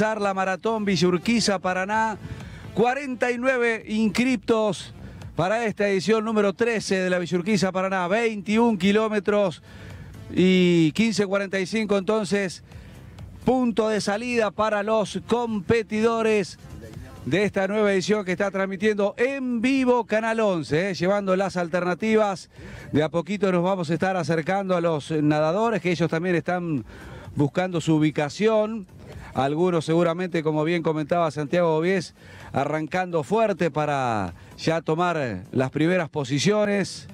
...la Maratón Villurquiza Paraná. 49 inscriptos para esta edición número 13 de la Villurquiza Paraná. 21 kilómetros y 15.45 entonces punto de salida para los competidores de esta nueva edición que está transmitiendo en vivo Canal 11, eh, llevando las alternativas. De a poquito nos vamos a estar acercando a los nadadores, que ellos también están buscando su ubicación. Algunos seguramente, como bien comentaba Santiago Ovies, arrancando fuerte para ya tomar eh, las primeras posiciones.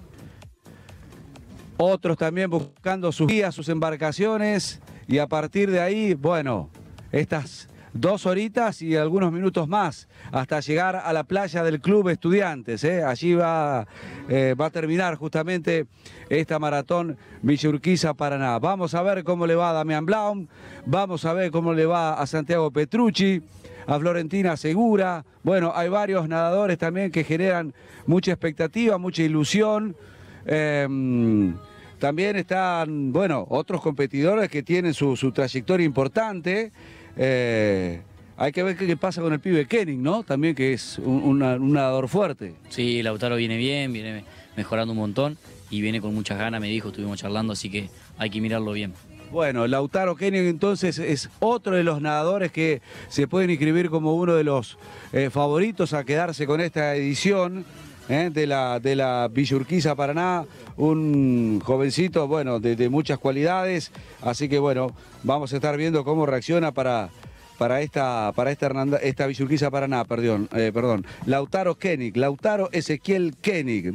Otros también buscando sus guías, sus embarcaciones. Y a partir de ahí, bueno, estas dos horitas y algunos minutos más hasta llegar a la playa del Club Estudiantes. ¿eh? Allí va, eh, va a terminar justamente esta maratón Villurquiza-Paraná. Vamos a ver cómo le va a Damián Blaum, vamos a ver cómo le va a Santiago Petrucci, a Florentina Segura. Bueno, hay varios nadadores también que generan mucha expectativa, mucha ilusión. Em, también están, bueno, otros competidores que tienen su, su trayectoria importante. Eh, hay que ver qué, pasa con el pibe Kenning, ¿no? También que es un, nadador fuerte. Sí, Lautaro viene bien, viene mejorando un montón y viene con muchas ganas, me dijo, estuvimos charlando, así que hay que mirarlo bien. Bueno, Lautaro Kenning entonces es otro de los nadadores que se pueden inscribir como uno de los eh, favoritos a quedarse con esta edición. ¿eh? de, la, de la Villurquiza Paraná, un jovencito, bueno, de, muchas cualidades, así que bueno, vamos a estar viendo cómo reacciona para... Para esta, para esta, esta Villurquiza Paraná, perdón, eh, perdón. Lautaro Kenig, Lautaro Ezequiel Koenig.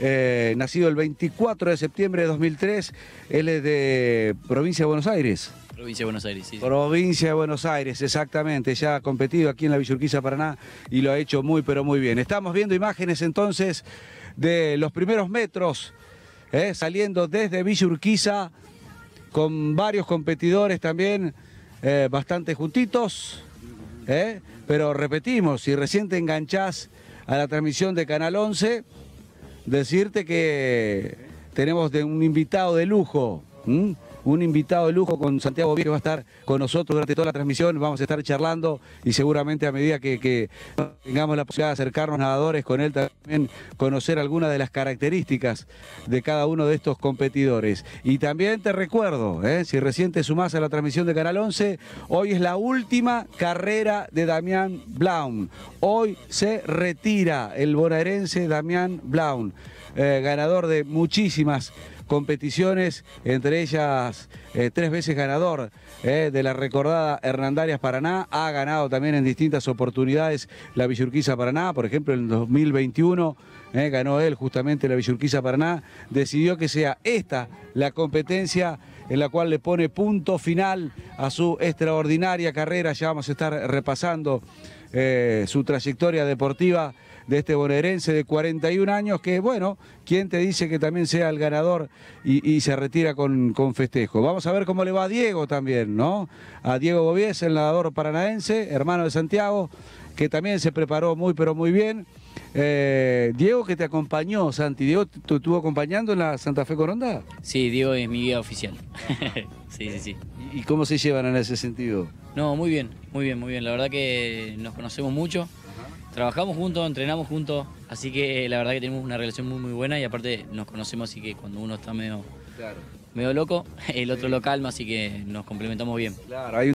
Eh, nacido el 24 de septiembre de 2003, él es de provincia de Buenos Aires. Provincia de Buenos Aires, sí. Provincia de Buenos Aires, exactamente. Ya ha competido aquí en la Villurquiza Paraná y lo ha hecho muy, pero muy bien. Estamos viendo imágenes entonces de los primeros metros ¿eh? saliendo desde Villurquiza con varios competidores también eh, bastante juntitos. ¿eh? pero repetimos, si recién te enganchás a la transmisión de Canal 11, decirte que tenemos de un invitado de lujo un invitado de lujo con Santiago que va a estar con nosotros durante toda la transmisión, vamos a estar charlando y seguramente a medida que, tengamos la posibilidad de acercarnos a nadadores con él también conocer algunas de las características de cada uno de estos competidores. Y también te recuerdo, ¿eh? si recién te sumás a la transmisión de Canal 11, hoy es la última carrera de Damián Blaun. Hoy se retira el bonaerense Damián Blaun. Eh, ganador de muchísimas competiciones, entre ellas eh, tres veces ganador eh, de la recordada Hernandarias Paraná, ha ganado también en distintas oportunidades la Villurquiza Paraná, por ejemplo en 2021 ganó él justamente la Villurquiza Paraná, decidió que sea esta la competencia en la cual le pone punto final a su extraordinaria carrera, ya vamos a estar repasando eh, su trayectoria deportiva de este bonaerense de 41 años, que bueno, ¿quién te dice que también sea el ganador y, se retira con, con, festejo? Vamos a ver cómo le va a Diego también, ¿no? A Diego Bovies, el nadador paranaense, hermano de Santiago, que también se preparó muy pero muy bien. Eh, Diego que te acompañó, Santi, ¿Diego te estuvo acompañando en la Santa Fe Coronda? Sí, Diego es mi guía oficial. sí, sí, sí. ¿Y cómo se llevan en ese sentido? No, muy bien, muy bien, muy bien. La verdad que nos conocemos mucho, trabajamos juntos, entrenamos juntos, así que eh, la verdad que tenemos una relación muy muy buena y aparte nos conocemos, así que cuando uno está medio, medio loco, el otro lo calma, así que nos complementamos bien. Claro,